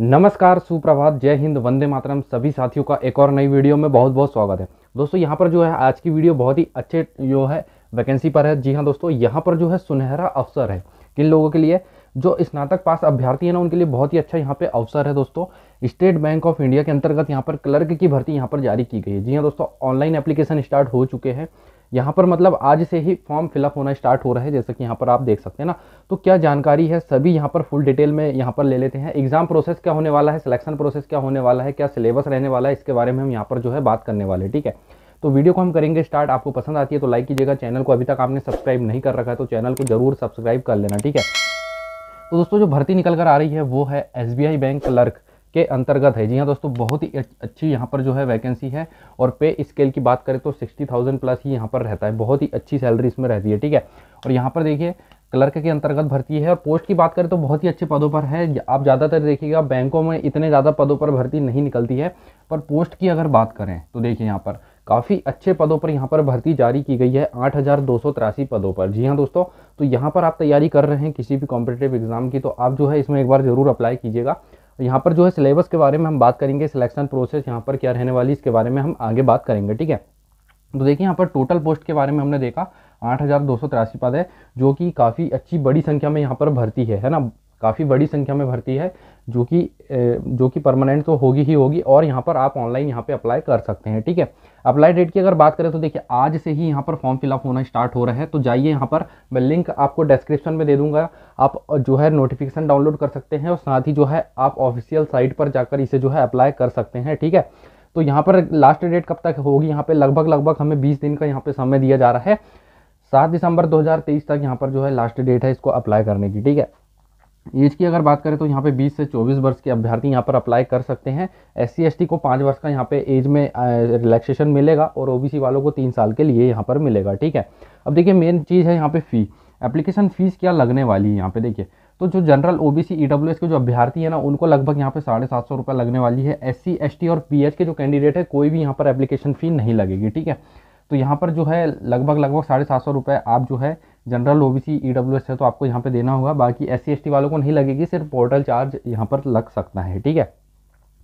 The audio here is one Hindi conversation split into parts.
नमस्कार सुप्रभात जय हिंद वंदे मातरम सभी साथियों का एक और नई वीडियो में बहुत बहुत स्वागत है दोस्तों यहाँ पर जो है आज की वीडियो बहुत ही अच्छे जो है वैकेंसी पर है जी हाँ दोस्तों यहाँ पर जो है सुनहरा अवसर है किन लोगों के लिए जो स्नातक पास अभ्यर्थी है ना उनके लिए बहुत ही अच्छा यहाँ पे अवसर है दोस्तों स्टेट बैंक ऑफ इंडिया के अंतर्गत यहाँ पर क्लर्क की भर्ती यहाँ पर जारी की गई है जी हाँ दोस्तों ऑनलाइन एप्लीकेशन स्टार्ट हो चुके हैं यहाँ पर मतलब आज से ही फॉर्म फिलअप होना स्टार्ट हो रहा है जैसा कि यहाँ पर आप देख सकते हैं ना तो क्या जानकारी है सभी यहाँ पर फुल डिटेल में यहाँ पर ले लेते हैं एग्जाम प्रोसेस क्या होने वाला है सिलेक्शन प्रोसेस क्या होने वाला है क्या सिलेबस रहने वाला है इसके बारे में हम यहाँ पर जो है बात करने वाले ठीक है तो वीडियो को हम करेंगे स्टार्ट आपको पसंद आती है तो लाइक कीजिएगा चैनल को अभी तक आपने सब्सक्राइब नहीं कर रखा है तो चैनल को जरूर सब्सक्राइब कर लेना ठीक है तो दोस्तों जो भर्ती निकल कर आ रही है वो है एस बैंक क्लर्क के अंतर्गत है जी हाँ दोस्तों बहुत ही अच्छी यहाँ पर जो है वैकेंसी है और पे स्केल की बात करें तो सिक्सटी थाउजेंड प्लस ही यहाँ पर रहता है बहुत ही अच्छी सैलरी इसमें रहती है ठीक है और यहाँ पर देखिए क्लर्क के अंतर्गत भर्ती है और पोस्ट की बात करें तो बहुत ही अच्छे पदों पर है आप ज़्यादातर देखिएगा बैंकों में इतने ज़्यादा पदों पर भर्ती नहीं निकलती है पर पोस्ट की अगर बात करें तो देखिए यहाँ पर काफ़ी अच्छे पदों पर यहाँ पर भर्ती जारी की गई है आठ पदों पर जी हाँ दोस्तों तो यहाँ पर आप तैयारी कर रहे हैं किसी भी कॉम्पिटेटिव एग्ज़ाम की तो आप जो है इसमें एक बार ज़रूर अप्लाई कीजिएगा यहाँ पर जो है सिलेबस के बारे में हम बात करेंगे सिलेक्शन प्रोसेस यहाँ पर क्या रहने वाली इसके बारे में हम आगे बात करेंगे ठीक है तो देखिए यहाँ पर टोटल पोस्ट के बारे में हमने देखा आठ हज़ार दो सौ तिरासी पद है जो कि काफ़ी अच्छी बड़ी संख्या में यहाँ पर भर्ती है है ना काफ़ी बड़ी संख्या में भर्ती है जो कि जो कि परमानेंट तो होगी ही होगी और यहाँ पर आप ऑनलाइन यहाँ पे अप्लाई कर सकते हैं ठीक है अप्लाई डेट की अगर बात करें तो देखिए आज से ही यहाँ पर फॉर्म फिलअप होना स्टार्ट हो रहा है तो जाइए यहाँ पर मैं लिंक आपको डिस्क्रिप्शन में दे दूंगा आप जो है नोटिफिकेशन डाउनलोड कर सकते हैं और साथ ही जो है आप ऑफिशियल साइट पर जाकर इसे जो है अप्लाई कर सकते हैं ठीक है तो यहाँ पर लास्ट डेट कब तक होगी यहाँ पर लगभग लगभग हमें बीस दिन का यहाँ पर समय दिया जा रहा है सात दिसंबर दो तक यहाँ पर जो है लास्ट डेट है इसको अप्लाई करने की ठीक है एज की अगर बात करें तो यहाँ पे 20 से 24 वर्ष के अभ्यर्थी यहाँ पर अप्लाई कर सकते हैं एस सी को पाँच वर्ष का यहाँ पे एज में रिलैक्सेशन मिलेगा और ओबीसी वालों को तीन साल के लिए यहाँ पर मिलेगा ठीक है अब देखिए मेन चीज़ है यहाँ पे फ़ी एप्लीकेशन फ़ीस क्या लगने वाली है यहाँ पे देखिए तो जो general O B C E W S के जो अभ्यर्थी है ना उनको लगभग यहाँ पर साढ़े सात सौ रुपये लगने वाली है एस सी एस टी और पी एच के जो कैंडिडेट है कोई भी यहाँ पर एप्लीकेशन फ़ी नहीं लगेगी ठीक है तो यहाँ पर जो है लगभग लगभग साढ़े सात सौ रुपये आप जो है जनरल ओबीसी ईडब्ल्यूएस e है तो आपको यहाँ पर देना होगा बाकी एस सी वालों को नहीं लगेगी सिर्फ पोर्टल चार्ज यहाँ पर लग सकता है ठीक है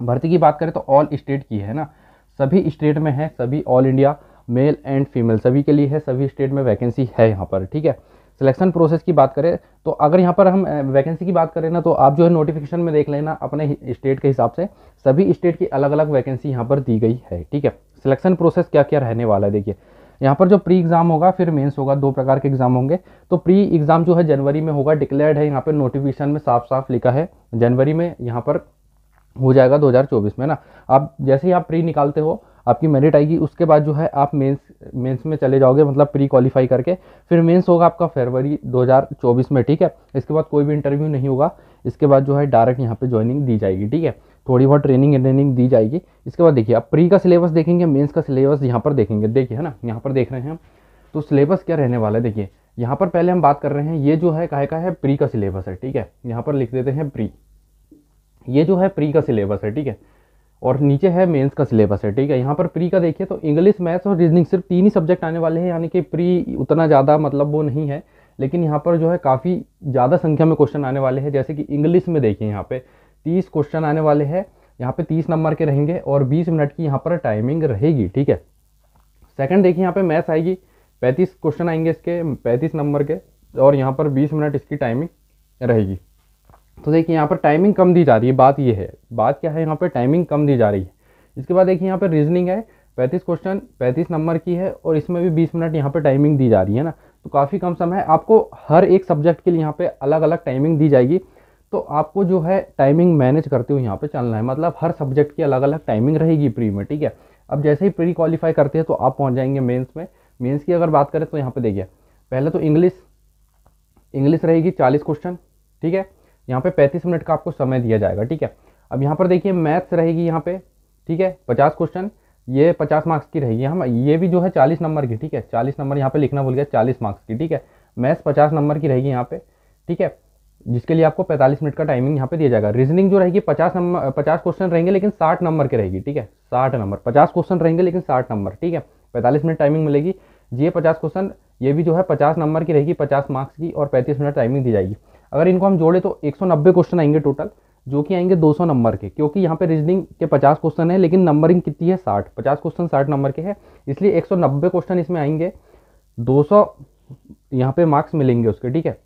भर्ती की बात करें तो ऑल स्टेट की है ना सभी स्टेट में है सभी all India male and female सभी के लिए है सभी स्टेट में वैकेंसी है यहाँ पर ठीक है सिलेक्शन प्रोसेस की बात करें तो अगर यहाँ पर हम वैकेंसी की बात करें ना तो आप जो है नोटिफिकेशन में देख लेना अपने स्टेट के हिसाब से सभी स्टेट की अलग अलग वैकेंसी यहाँ पर दी गई है ठीक है सिलेक्शन प्रोसेस क्या क्या रहने वाला है देखिए यहाँ पर जो प्री एग्ज़ाम होगा फिर मेंस होगा दो प्रकार के एग्ज़ाम होंगे तो प्री एग्ज़ाम जो है जनवरी में होगा डिक्लेयर्ड है यहाँ पर नोटिफिकेशन में साफ साफ लिखा है जनवरी में यहाँ पर हो जाएगा 2024 में ना आप जैसे ही आप प्री निकालते हो आपकी मेरिट आएगी उसके बाद जो है आप मेंस मेंस में चले जाओगे मतलब प्री क्वालिफाई करके फिर मेंस होगा आपका फरवरी 2024 में ठीक है इसके बाद कोई भी इंटरव्यू नहीं होगा इसके बाद जो है डायरेक्ट यहाँ पे ज्वाइनिंग दी जाएगी ठीक है थोड़ी बहुत ट्रेनिंग ट्रेनिंग दी जाएगी इसके बाद देखिए आप प्री का सिलेबस देखेंगे मेंस का सिलेबस यहाँ पर देखेंगे देखिए है ना यहाँ पर देख रहे हैं हम तो सिलेबस क्या रहने वाला है देखिए यहाँ पर पहले हम बात कर रहे हैं ये जो है काहे का है प्री का सिलेबस है ठीक है यहाँ पर लिख देते हैं प्री ये जो है प्री का सिलेबस है ठीक है और नीचे है मेंस का सिलेबस है ठीक है यहाँ पर प्री का देखिए तो इंग्लिश मैथ्स और रीजनिंग सिर्फ तीन ही सब्जेक्ट आने वाले हैं यानी कि प्री उतना ज़्यादा मतलब वो नहीं है लेकिन यहाँ पर जो है काफ़ी ज़्यादा संख्या में क्वेश्चन आने वाले हैं जैसे कि इंग्लिश में देखिए यहाँ पर तीस क्वेश्चन आने वाले हैं यहाँ पे तीस नंबर के रहेंगे और बीस मिनट की यहाँ पर टाइमिंग रहेगी ठीक है सेकंड देखिए यहाँ पे मैथ्स आएगी पैंतीस क्वेश्चन आएंगे इसके पैंतीस नंबर के और यहाँ पर बीस मिनट इसकी टाइमिंग रहेगी तो देखिए यहाँ पर टाइमिंग कम दी जा रही है बात ये है बात क्या है यहाँ पर टाइमिंग कम दी जा रही है इसके बाद देखिए यहाँ पर रीजनिंग है पैंतीस क्वेश्चन पैंतीस नंबर की है और इसमें भी बीस मिनट यहाँ पर टाइमिंग दी जा रही है ना तो काफ़ी कम समय है आपको हर एक सब्जेक्ट के लिए यहाँ पर अलग अलग टाइमिंग दी जाएगी तो आपको जो है टाइमिंग मैनेज करते हुए यहाँ पे चलना है मतलब हर सब्जेक्ट की अलग अलग टाइमिंग रहेगी प्री में ठीक है अब जैसे ही प्री क्वालिफाई करते हैं तो आप पहुँच जाएंगे मेन्स में मेन्स की अगर बात करें तो यहाँ पर देखिए पहले तो इंग्लिश इंग्लिश रहेगी चालीस क्वेश्चन ठीक है यहाँ पे पैंतीस मिनट का आपको समय दिया जाएगा ठीक है अब यहाँ पर देखिए मैथ्स रहेगी यहाँ पे ठीक है पचास क्वेश्चन ये पचास मार्क्स की रहेगी हम ये भी जो है चालीस नंबर की ठीक है चालीस नंबर यहाँ पर लिखना भूल गया चालीस मार्क्स की ठीक है मैथ्स पचास नंबर की रहेगी यहाँ पे ठीक है जिसके लिए आपको 45 मिनट का टाइमिंग यहाँ पे दिया जाएगा रीजनिंग जो रहेगी 50 नंबर 50 क्वेश्चन रहेंगे लेकिन 60 नंबर के रहेगी ठीक है 60 नंबर 50 क्वेश्चन रहेंगे लेकिन 60 नंबर ठीक है 45 मिनट टाइमिंग मिलेगी ये 50 क्वेश्चन ये भी जो है 50 नंबर की रहेगी 50 मार्क्स की और 35 मिनट टाइमिंग दी जाएगी अगर इनको हम जोड़े तो एक क्वेश्चन आएंगे टोटल जो कि आएंगे दो नंबर के क्योंकि यहाँ पे रीजनिंग के पचास क्वेश्चन है लेकिन नंबरिंग कितनी है साठ पचास क्वेश्चन साठ नंबर के है इसलिए एक क्वेश्चन इसमें आएंगे दो सौ यहाँ मार्क्स मिलेंगे उसके ठीक है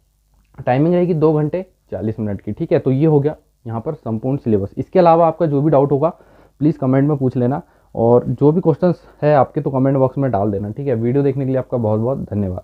टाइमिंग रहेगी दो घंटे चालीस मिनट की ठीक है तो ये हो गया यहाँ पर संपूर्ण सिलेबस इसके अलावा आपका जो भी डाउट होगा प्लीज़ कमेंट में पूछ लेना और जो भी क्वेश्चंस है आपके तो कमेंट बॉक्स में डाल देना ठीक है वीडियो देखने के लिए आपका बहुत बहुत धन्यवाद